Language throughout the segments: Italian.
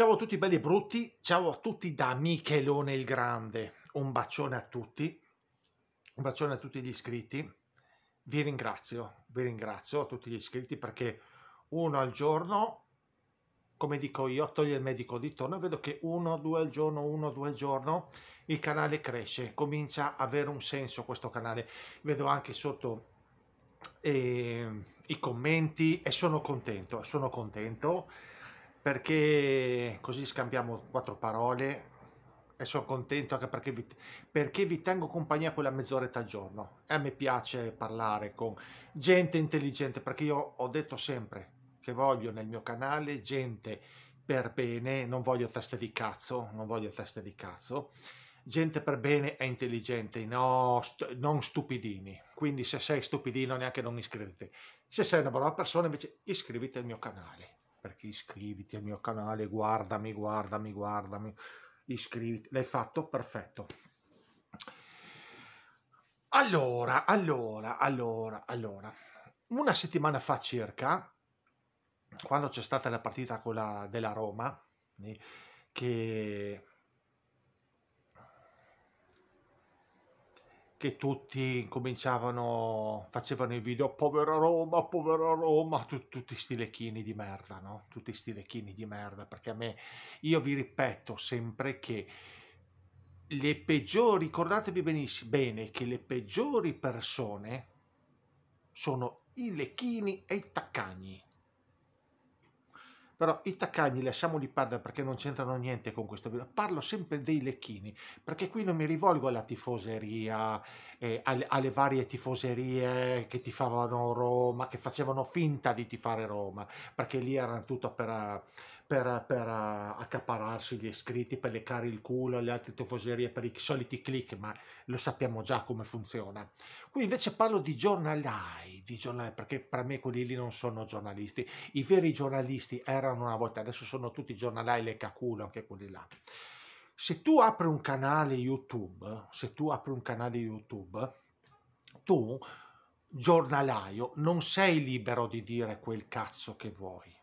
Ciao a tutti belli e brutti, ciao a tutti da Michelone il Grande, un bacione a tutti, un bacione a tutti gli iscritti, vi ringrazio, vi ringrazio a tutti gli iscritti perché uno al giorno, come dico io, toglie il medico di torno e vedo che uno, due al giorno, uno, due al giorno, il canale cresce, comincia a avere un senso questo canale, vedo anche sotto eh, i commenti e sono contento, sono contento perché così scambiamo quattro parole e sono contento anche perché vi, perché vi tengo compagnia quella mezz'oretta al giorno e a me piace parlare con gente intelligente perché io ho detto sempre che voglio nel mio canale gente per bene, non voglio teste di cazzo, non voglio teste di cazzo, gente per bene è intelligente, no, st non stupidini, quindi se sei stupidino neanche non iscriviti, se sei una brava persona invece iscriviti al mio canale perché iscriviti al mio canale, guardami, guardami, guardami, iscriviti, l'hai fatto, perfetto. Allora, allora, allora, allora, una settimana fa circa, quando c'è stata la partita con la, della Roma, eh, che che tutti cominciavano, facevano i video, povera Roma, povera Roma, tutti sti lecchini di merda, no? Tutti sti lecchini di merda, perché a me, io vi ripeto sempre che le peggiori, ricordatevi benissimo, bene, che le peggiori persone sono i lecchini e i taccagni. Però i taccagni lasciamoli perdere perché non c'entrano niente con questo video. Parlo sempre dei lecchini, perché qui non mi rivolgo alla tifoseria, eh, alle, alle, varie tifoserie che tifavano Roma, che facevano finta di tifare Roma, perché lì erano tutto per... Uh, per, per eh, accapararsi gli iscritti, per leccare il culo alle altre tifoserie, per i soliti click, ma lo sappiamo già come funziona. Qui invece parlo di giornalai, di giornali, perché per me quelli lì non sono giornalisti. I veri giornalisti erano una volta, adesso sono tutti giornalai leccaculo, anche quelli là. Se tu apri un canale YouTube, se tu apri un canale YouTube, tu giornalaio non sei libero di dire quel cazzo che vuoi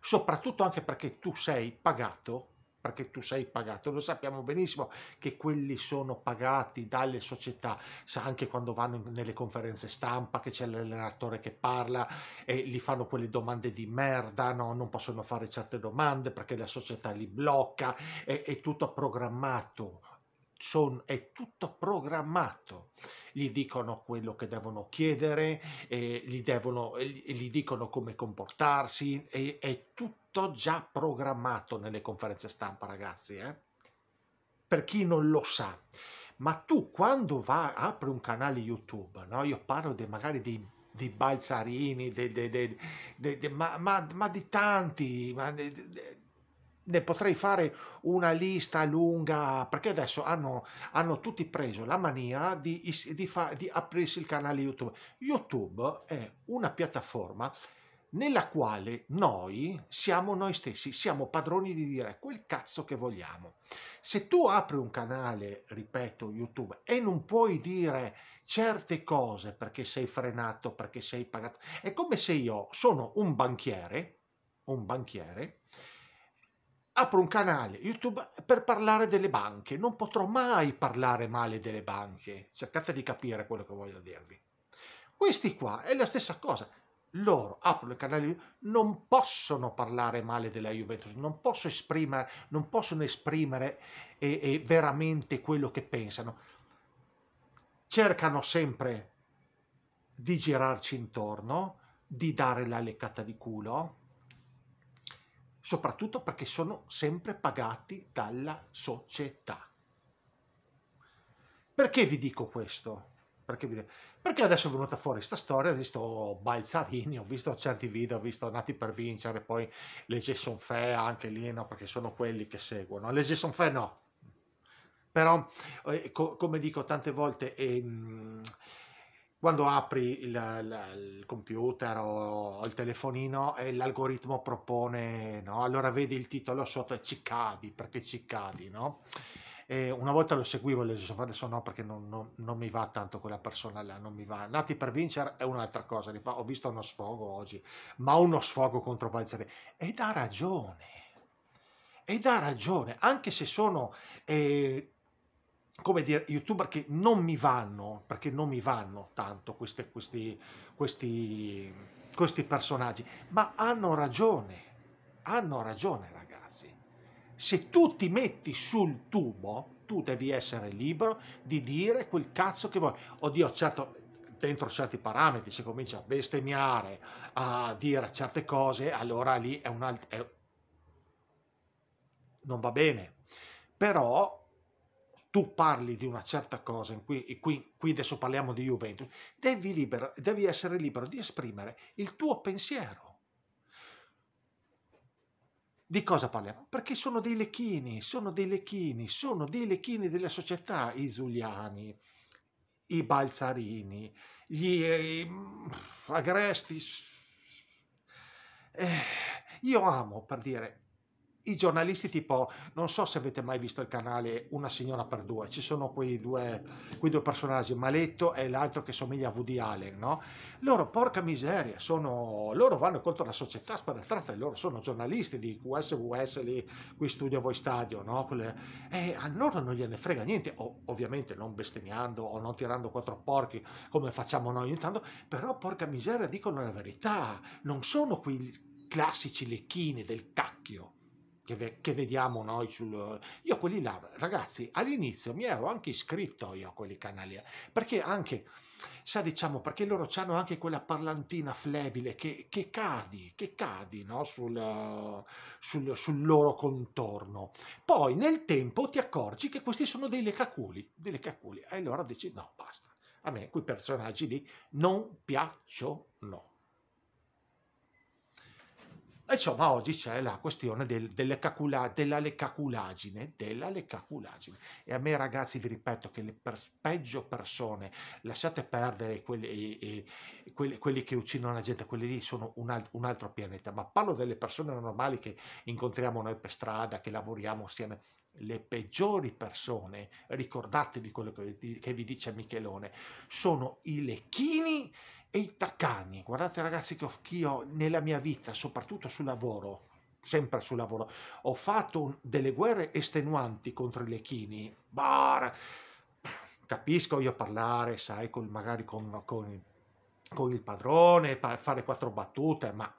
soprattutto anche perché tu sei pagato, perché tu sei pagato, lo sappiamo benissimo che quelli sono pagati dalle società, sa anche quando vanno nelle conferenze stampa che c'è l'allenatore che parla e gli fanno quelle domande di merda, no? non possono fare certe domande perché la società li blocca, è, è tutto programmato, son, è tutto programmato. Gli dicono quello che devono chiedere, eh, gli, devono, eh, gli, dicono come comportarsi, eh, è tutto già programmato nelle conferenze stampa, ragazzi. Eh. Per chi non lo sa. Ma tu quando va, apri un canale YouTube, no? io parlo de, magari dei di Balzarini, de, de, ma, ma, ma, di tanti, ma, ne potrei fare una lista lunga perché adesso hanno, hanno tutti preso la mania di, di, fa, di aprirsi il canale YouTube. YouTube è una piattaforma nella quale noi siamo noi stessi, siamo padroni di dire quel cazzo che vogliamo. Se tu apri un canale, ripeto, YouTube, e non puoi dire certe cose perché sei frenato, perché sei pagato, è come se io sono un banchiere, un banchiere, apro un canale YouTube per parlare delle banche. Non potrò mai parlare male delle banche. Cercate di capire quello che voglio dirvi. Questi qua è la stessa cosa. Loro aprono il canale, YouTube, non possono parlare male della Juventus, non, posso esprimere, non possono esprimere eh, eh, veramente quello che pensano. Cercano sempre di girarci intorno, di dare la leccata di culo, soprattutto perché sono sempre pagati dalla società. Perché vi dico questo? Perché, vi... perché adesso è venuta fuori questa storia, ho visto Balzarini, ho visto certi video, ho visto Nati per vincere, poi le Jason Fair anche lì, no, perché sono quelli che seguono. Le Jason Fair no. Però, eh, co come dico tante volte, ehm, quando apri il, il, il computer o, il telefonino e l'algoritmo propone, no? allora vedi il titolo sotto e ci cadi, perché Cicadi, no? E una volta lo seguivo, adesso no perché non, non, non, mi va tanto quella persona là, non mi va. Nati per vincere è un'altra cosa, ho visto uno sfogo oggi, ma uno sfogo contro Balzeri. E dà ragione, e dà ragione, anche se sono... Eh, come dire, youtuber che non mi vanno, perché non mi vanno tanto queste, questi, questi, questi personaggi, ma hanno ragione, hanno ragione ragazzi. Se tu ti metti sul tubo, tu devi essere libero di dire quel cazzo che vuoi. Oddio, certo, dentro certi parametri, si comincia a bestemmiare, a dire certe cose, allora lì è un altro... È... Non va bene. Però tu parli di una certa cosa, in cui, qui, qui adesso parliamo di Juventus, devi, libero, devi essere libero di esprimere il tuo pensiero. Di cosa parliamo? Perché sono dei lecchini, sono dei lecchini, sono dei lecchini della società, i Zuliani, i Balzarini, gli eh, Agresti. Eh, io amo, per dire, i giornalisti tipo, non so se avete mai visto il canale Una signora per due, ci sono quei due, quei due personaggi, Maletto e l'altro che somiglia a Woody Allen, no? Loro, porca miseria, sono, loro vanno contro la società e loro sono giornalisti di USWS lì, qui studio voi stadio, no? Quelle, e a loro non gliene frega niente, o, ovviamente non bestemmiando o non tirando quattro porchi come facciamo noi ogni tanto, però porca miseria dicono la verità, non sono quei classici lecchini del cacchio che, ve, che vediamo noi sul... Io quelli là, ragazzi, all'inizio mi ero anche iscritto io a quelli canali, eh, perché anche, sa diciamo, perché loro hanno anche quella parlantina flebile che, che cadi, che cadi no? sul, sul, sul, loro contorno. Poi nel tempo ti accorgi che questi sono dei lecaculi, dei lecaculi, e allora dici no, basta. A me quei personaggi lì non piacciono. Insomma, oggi c'è la questione del, cacula, della leccaculaggine, della leccaculaggine. E a me, ragazzi, vi ripeto che le per, peggio persone, lasciate perdere quelli, e, e, quelli, quelli, che uccidono la gente, quelli lì sono un, alt, un, altro pianeta, ma parlo delle persone normali che incontriamo noi per strada, che lavoriamo assieme. Le peggiori persone, ricordatevi quello che vi dice Michelone, sono i lecchini e i taccani, guardate ragazzi che io nella mia vita, soprattutto sul lavoro, sempre sul lavoro, ho fatto delle guerre estenuanti contro i lecchini. Bar. capisco io parlare, sai, con, magari con, con, con il padrone, fare quattro battute, ma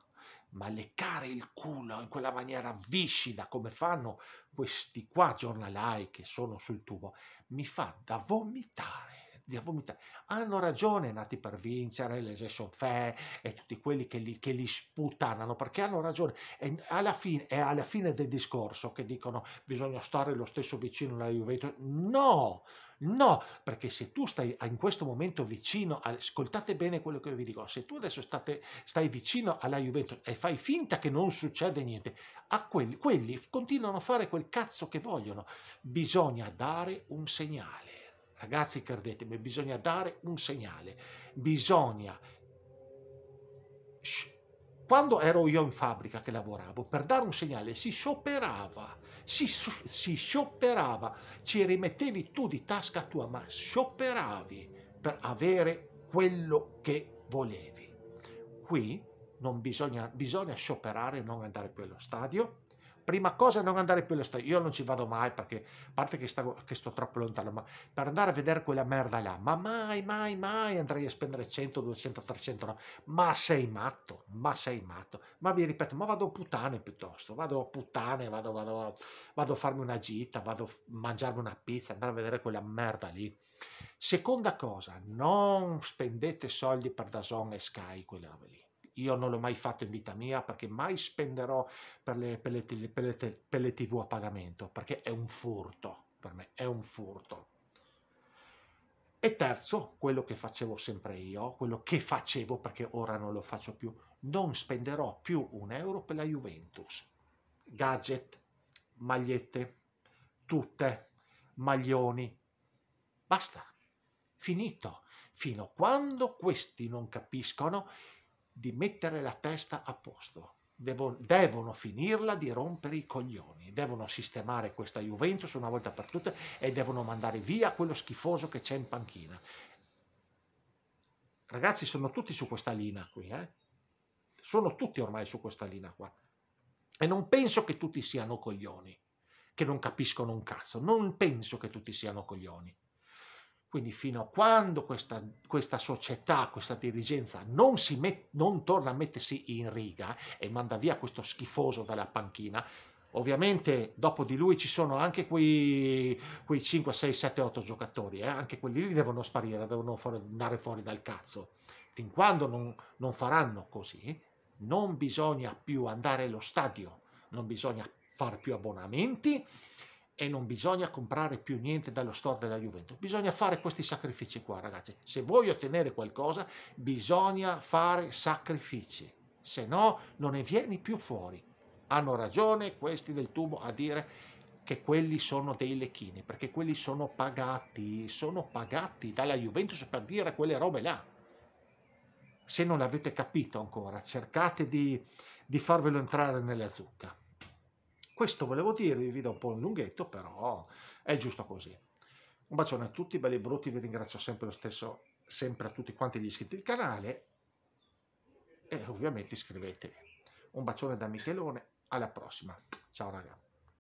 ma leccare il culo in quella maniera viscida come fanno questi qua giornalai che sono sul tubo mi fa da vomitare di vomitare. Hanno ragione nati per vincere, le son faits e tutti quelli che li, che li sputanano, perché hanno ragione. E alla fine, è alla fine del discorso che dicono bisogna stare lo stesso vicino alla Juventus. No! No, perché se tu stai in questo momento vicino, ascoltate bene quello che vi dico, se tu adesso state, stai vicino alla Juventus e fai finta che non succede niente, a quelli, quelli continuano a fare quel cazzo che vogliono. Bisogna dare un segnale. Ragazzi, credetemi, bisogna dare un segnale, bisogna... Quando ero io in fabbrica che lavoravo, per dare un segnale si scioperava, si, si scioperava, ci rimettevi tu di tasca tua, ma scioperavi per avere quello che volevi. Qui non bisogna, bisogna scioperare e non andare più allo stadio, prima cosa non andare più allo stadio. Io non ci vado mai perché, a parte che, stavo, che, sto troppo lontano, ma per andare a vedere quella merda là, ma mai, mai, mai andrei a spendere 100, 200, 300 no. Ma sei matto, ma sei matto. Ma vi ripeto, ma vado a puttane piuttosto, vado a puttane, vado, vado, vado a farmi una gita, vado a mangiarmi una pizza, andare a vedere quella merda lì. Seconda cosa, non spendete soldi per Dazon e Sky, quelle robe lì io non l'ho mai fatto in vita mia perché mai spenderò per le, per le, per le, per le tv a pagamento perché è un furto, per me è un furto. E terzo, quello che facevo sempre io, quello che facevo perché ora non lo faccio più, non spenderò più un euro per la Juventus. Gadget, magliette, tutte, maglioni. Basta, finito. Fino a quando questi non capiscono di mettere la testa a posto. Devo, devono finirla di rompere i coglioni, devono sistemare questa Juventus una volta per tutte e devono mandare via quello schifoso che c'è in panchina. Ragazzi, sono tutti su questa linea qui, eh? Sono tutti ormai su questa linea qua. E non penso che tutti siano coglioni, che non capiscono un cazzo. Non penso che tutti siano coglioni. Quindi fino a quando questa, questa società, questa dirigenza non, met, non torna a mettersi in riga e manda via questo schifoso dalla panchina, Ovviamente dopo di lui ci sono anche quei, quei 5, 6, 7, 8 giocatori, eh? anche quelli lì devono sparire, devono fuori, andare fuori dal cazzo. Fin quando non, non, faranno così, non bisogna più andare allo stadio, non bisogna fare più abbonamenti, e non bisogna comprare più niente dallo store della Juventus. Bisogna fare questi sacrifici qua, ragazzi. Se vuoi ottenere qualcosa, bisogna fare sacrifici, se no non ne vieni più fuori. Hanno ragione questi del tubo a dire che quelli sono dei lecchini, perché quelli sono pagati, sono pagati dalla Juventus per dire quelle robe là. Se non l'avete capito ancora, cercate di, di farvelo entrare nella zucca. Questo volevo dirvi, vi do un po' lunghetto, però è giusto così. Un bacione a tutti, belli e brutti, vi ringrazio sempre lo stesso, sempre a tutti quanti gli iscritti al canale e ovviamente iscrivetevi. Un bacione da Michelone, alla prossima. Ciao ragazzi.